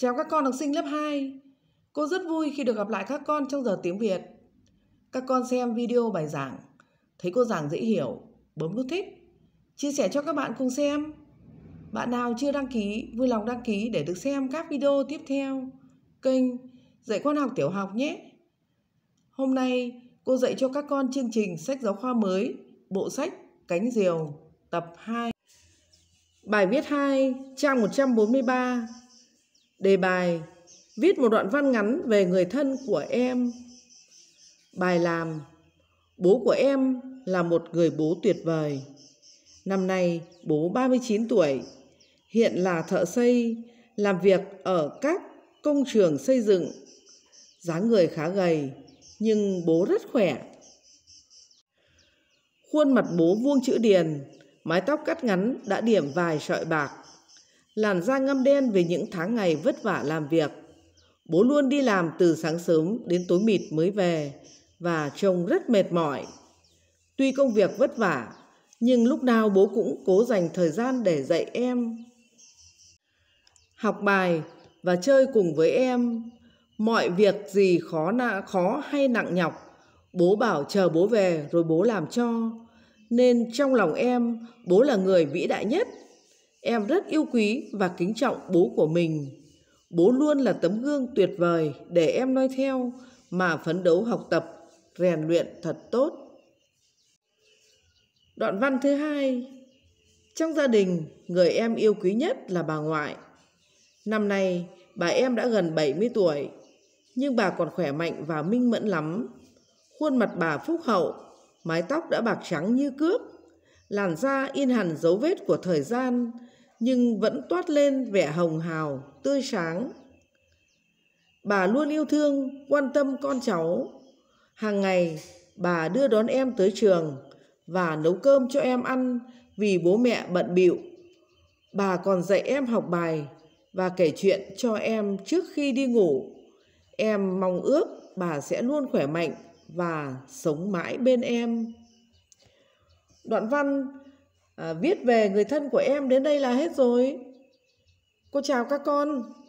Chào các con học sinh lớp 2. Cô rất vui khi được gặp lại các con trong giờ tiếng Việt. Các con xem video bài giảng, thấy cô giảng dễ hiểu, bấm nút thích, chia sẻ cho các bạn cùng xem. Bạn nào chưa đăng ký, vui lòng đăng ký để được xem các video tiếp theo. Kênh Dạy con học tiểu học nhé. Hôm nay cô dạy cho các con chương trình sách giáo khoa mới, bộ sách Cánh diều, tập 2. Bài viết 2, trang 143 Đề bài Viết một đoạn văn ngắn về người thân của em. Bài làm Bố của em là một người bố tuyệt vời. Năm nay bố 39 tuổi, hiện là thợ xây, làm việc ở các công trường xây dựng. Dáng người khá gầy, nhưng bố rất khỏe. Khuôn mặt bố vuông chữ điền, mái tóc cắt ngắn đã điểm vài sợi bạc làn da ngâm đen về những tháng ngày vất vả làm việc. Bố luôn đi làm từ sáng sớm đến tối mịt mới về và trông rất mệt mỏi. Tuy công việc vất vả, nhưng lúc nào bố cũng cố dành thời gian để dạy em. Học bài và chơi cùng với em. Mọi việc gì khó nạ khó hay nặng nhọc, bố bảo chờ bố về rồi bố làm cho. Nên trong lòng em, bố là người vĩ đại nhất Em rất yêu quý và kính trọng bố của mình. Bố luôn là tấm gương tuyệt vời để em noi theo mà phấn đấu học tập, rèn luyện thật tốt. Đoạn văn thứ hai. Trong gia đình, người em yêu quý nhất là bà ngoại. Năm nay, bà em đã gần 70 tuổi, nhưng bà còn khỏe mạnh và minh mẫn lắm. Khuôn mặt bà phúc hậu, mái tóc đã bạc trắng như cước, làn da in hẳn dấu vết của thời gian nhưng vẫn toát lên vẻ hồng hào tươi sáng bà luôn yêu thương quan tâm con cháu hàng ngày bà đưa đón em tới trường và nấu cơm cho em ăn vì bố mẹ bận bịu bà còn dạy em học bài và kể chuyện cho em trước khi đi ngủ em mong ước bà sẽ luôn khỏe mạnh và sống mãi bên em đoạn văn à, viết về người thân của em đến đây là hết rồi cô chào các con